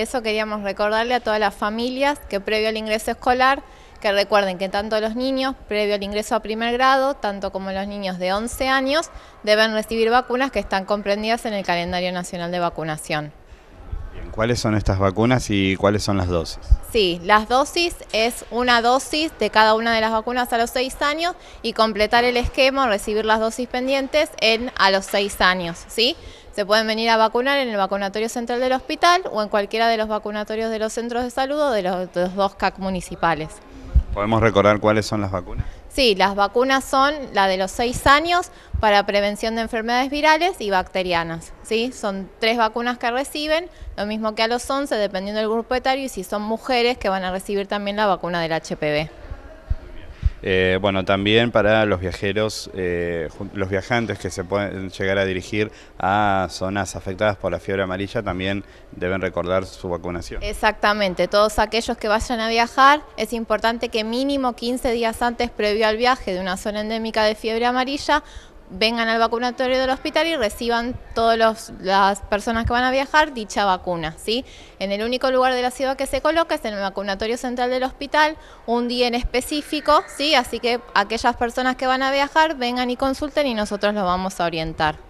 Eso queríamos recordarle a todas las familias que previo al ingreso escolar, que recuerden que tanto los niños previo al ingreso a primer grado, tanto como los niños de 11 años, deben recibir vacunas que están comprendidas en el calendario nacional de vacunación. ¿Cuáles son estas vacunas y cuáles son las dosis? Sí, las dosis es una dosis de cada una de las vacunas a los seis años y completar el esquema, recibir las dosis pendientes en a los seis años, ¿sí? Se pueden venir a vacunar en el vacunatorio central del hospital o en cualquiera de los vacunatorios de los centros de salud o de los dos CAC municipales. ¿Podemos recordar cuáles son las vacunas? Sí, las vacunas son la de los seis años para prevención de enfermedades virales y bacterianas. ¿sí? Son tres vacunas que reciben, lo mismo que a los 11, dependiendo del grupo etario, y si son mujeres que van a recibir también la vacuna del HPV. Eh, bueno, también para los viajeros, eh, los viajantes que se pueden llegar a dirigir a zonas afectadas por la fiebre amarilla también deben recordar su vacunación. Exactamente, todos aquellos que vayan a viajar, es importante que mínimo 15 días antes, previo al viaje de una zona endémica de fiebre amarilla, vengan al vacunatorio del hospital y reciban todas las personas que van a viajar dicha vacuna. ¿sí? En el único lugar de la ciudad que se coloca es en el vacunatorio central del hospital, un día en específico, ¿sí? así que aquellas personas que van a viajar vengan y consulten y nosotros los vamos a orientar.